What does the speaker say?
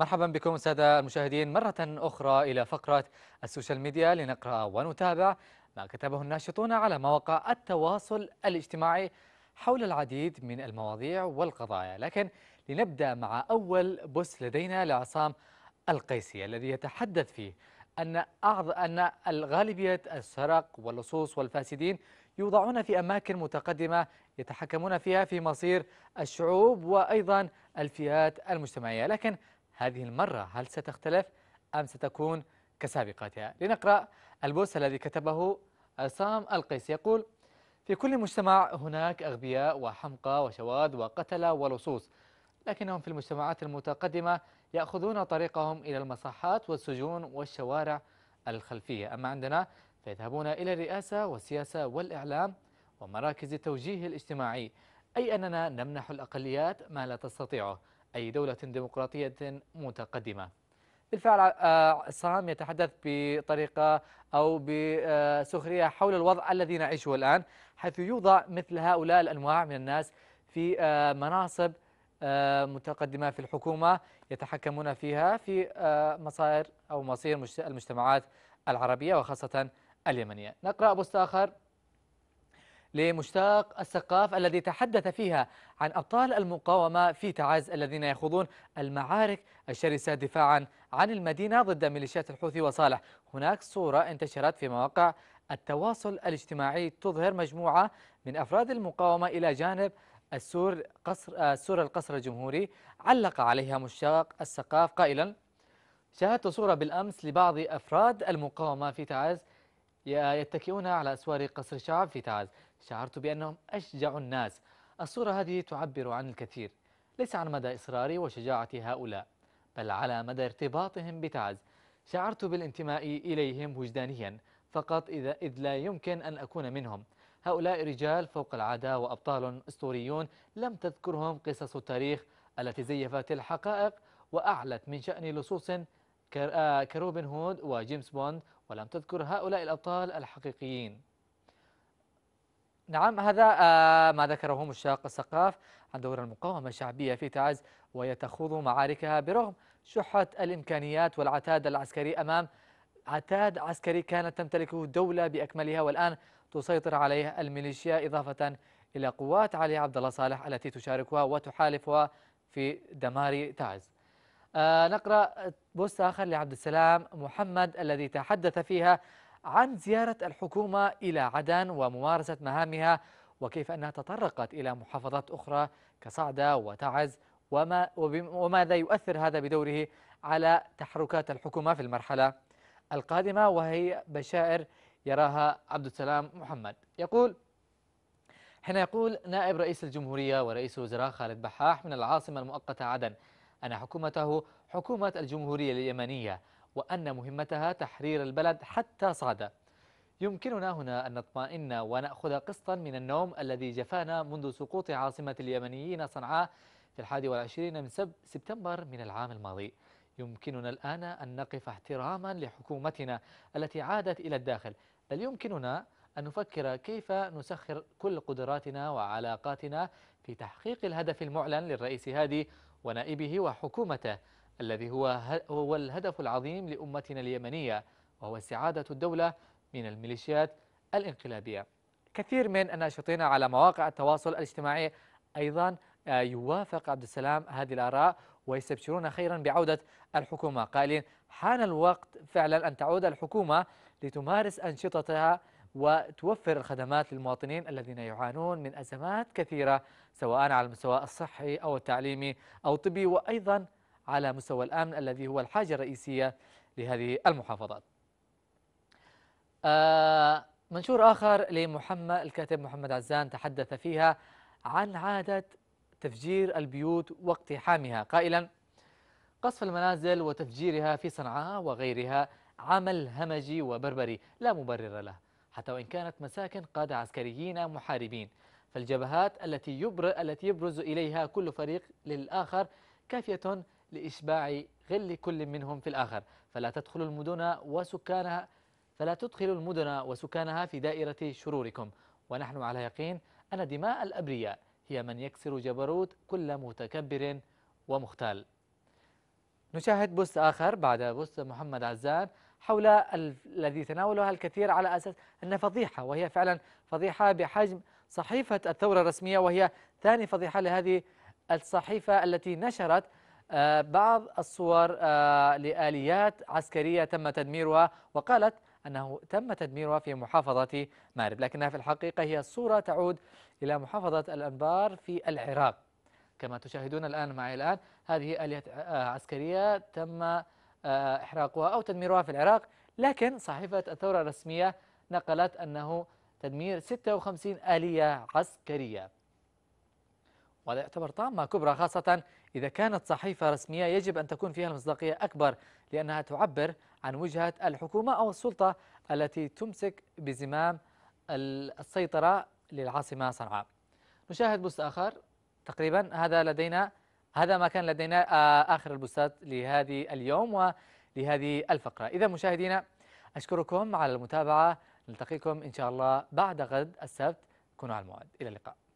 مرحبا بكم سادة المشاهدين مرة أخرى إلى فقرة السوشيال ميديا لنقرأ ونتابع ما كتبه الناشطون على مواقع التواصل الاجتماعي حول العديد من المواضيع والقضايا لكن لنبدأ مع أول بوست لدينا لعصام القيسي الذي يتحدث فيه أن أعض أن الغالبية السرق واللصوص والفاسدين يوضعون في أماكن متقدمة يتحكمون فيها في مصير الشعوب وأيضا الفئات المجتمعية لكن هذه المرة هل ستختلف أم ستكون كسابقتها لنقرأ البوس الذي كتبه عصام القيس يقول في كل مجتمع هناك أغبياء وحمقى وشواذ وقتلة ولصوص لكنهم في المجتمعات المتقدمة يأخذون طريقهم إلى المصحات والسجون والشوارع الخلفية أما عندنا فيذهبون إلى الرئاسة والسياسة والإعلام ومراكز التوجيه الاجتماعي أي أننا نمنح الأقليات ما لا تستطيعه أي دولة ديمقراطية متقدمة بالفعل الصهام آه، يتحدث بطريقة أو بسخرية حول الوضع الذي نعيشه الآن حيث يوضع مثل هؤلاء الأنواع من الناس في آه، مناصب آه، متقدمة في الحكومة يتحكمون فيها في مصائر أو مصير المجتمعات العربية وخاصة اليمنية نقرأ بوست آخر لمشتاق السقاف الذي تحدث فيها عن أبطال المقاومة في تعز الذين يخوضون المعارك الشرسة دفاعا عن المدينة ضد ميليشيات الحوثي وصالح هناك صورة انتشرت في مواقع التواصل الاجتماعي تظهر مجموعة من أفراد المقاومة إلى جانب السور قصر آه، سور القصر الجمهوري علق عليها مشتاق السقاف قائلا شاهدت صورة بالأمس لبعض أفراد المقاومة في تعز يتكئون على أسوار قصر الشعب في تعز شعرت بأنهم أشجع الناس الصورة هذه تعبر عن الكثير ليس عن مدى إصراري وشجاعة هؤلاء بل على مدى ارتباطهم بتعز شعرت بالانتماء إليهم وجدانيا فقط إذا إذ لا يمكن أن أكون منهم هؤلاء رجال فوق العادة وأبطال أسطوريون لم تذكرهم قصص التاريخ التي زيفت الحقائق وأعلت من شأن لصوص آه، كروبن هود وجيمس بوند ولم تذكر هؤلاء الأبطال الحقيقيين نعم هذا آه، ما ذكره مشاق السقاف عن دور المقاومة الشعبية في تعز وهي تخوض معاركها برغم شحة الإمكانيات والعتاد العسكري أمام عتاد عسكري كانت تمتلكه دولة بأكملها والآن تسيطر عليه الميليشيا إضافة إلى قوات علي عبد الله صالح التي تشاركها وتحالفها في دمار تعز آه نقرأ بوست آخر لعبد السلام محمد الذي تحدث فيها عن زيارة الحكومة إلى عدن وممارسة مهامها وكيف أنها تطرقت إلى محافظات أخرى كصعدة وتعز وما وماذا يؤثر هذا بدوره على تحركات الحكومة في المرحلة القادمة وهي بشائر يراها عبد السلام محمد يقول حين يقول نائب رئيس الجمهورية ورئيس الوزراء خالد بحاح من العاصمة المؤقتة عدن أن حكومته حكومة الجمهورية اليمنية وأن مهمتها تحرير البلد حتى صعد يمكننا هنا أن نطمئن ونأخذ قسطا من النوم الذي جفانا منذ سقوط عاصمة اليمنيين صنعاء في الحادي والعشرين من سب سبتمبر من العام الماضي يمكننا الآن أن نقف احتراما لحكومتنا التي عادت إلى الداخل بل يمكننا أن نفكر كيف نسخر كل قدراتنا وعلاقاتنا في تحقيق الهدف المعلن للرئيس هادي ونائبه وحكومته الذي هو هو الهدف العظيم لأمتنا اليمنية وهو استعادة الدولة من الميليشيات الانقلابية كثير من الناشطين على مواقع التواصل الاجتماعي أيضا آه، يوافق عبد السلام هذه الآراء ويستبشرون خيرا بعودة الحكومة قائلين حان الوقت فعلا أن تعود الحكومة لتمارس أنشطتها وتوفر الخدمات للمواطنين الذين يعانون من أزمات كثيرة سواء على المستوى الصحي أو التعليمي أو الطبي وأيضا على مستوى الأمن الذي هو الحاجة الرئيسية لهذه المحافظات آه، منشور آخر لمحمد الكاتب محمد عزان تحدث فيها عن عادة تفجير البيوت واقتحامها قائلا قصف المنازل وتفجيرها في صنعاء وغيرها عمل همجي وبربري لا مبرر له حتى وإن كانت مساكن قادة عسكريين محاربين فالجبهات التي يبرز إليها كل فريق للآخر كافية لإشباع غل كل منهم في الآخر فلا تدخلوا المدن وسكانها فلا تدخلوا المدن وسكانها في دائرة شروركم ونحن على يقين أن دماء الأبرياء هي من يكسر جبروت كل متكبر ومختال نشاهد بوست آخر بعد بوست محمد عزان حول الذي تناولها الكثير على أساس أنها فضيحة وهي فعلا فضيحة بحجم صحيفة الثورة الرسمية وهي ثاني فضيحة لهذه الصحيفة التي نشرت آه، بعض الصور آه، لآليات عسكرية تم تدميرها وقالت أنه تم تدميرها في محافظة مارب لكنها في الحقيقة هي الصورة تعود إلى محافظة الأنبار في العراق كما تشاهدون الآن معي الآن هذه آلية آه، عسكرية تم إحراقها أو تدميرها في العراق لكن صحيفة الثورة الرسمية نقلت أنه تدمير 56 آلية عسكرية وهذا يعتبر طامة كبرى خاصة إذا كانت صحيفة رسمية يجب أن تكون فيها المصداقية أكبر لأنها تعبر عن وجهة الحكومة أو السلطة التي تمسك بزمام السيطرة للعاصمة صنعاء نشاهد بوست آخر تقريبا هذا لدينا هذا ما كان لدينا آه، آخر البوستات لهذه اليوم ولهذه الفقرة إذا مشاهدينا أشكركم على المتابعة نلتقيكم إن شاء الله بعد غد السبت كونوا على الموعد إلى اللقاء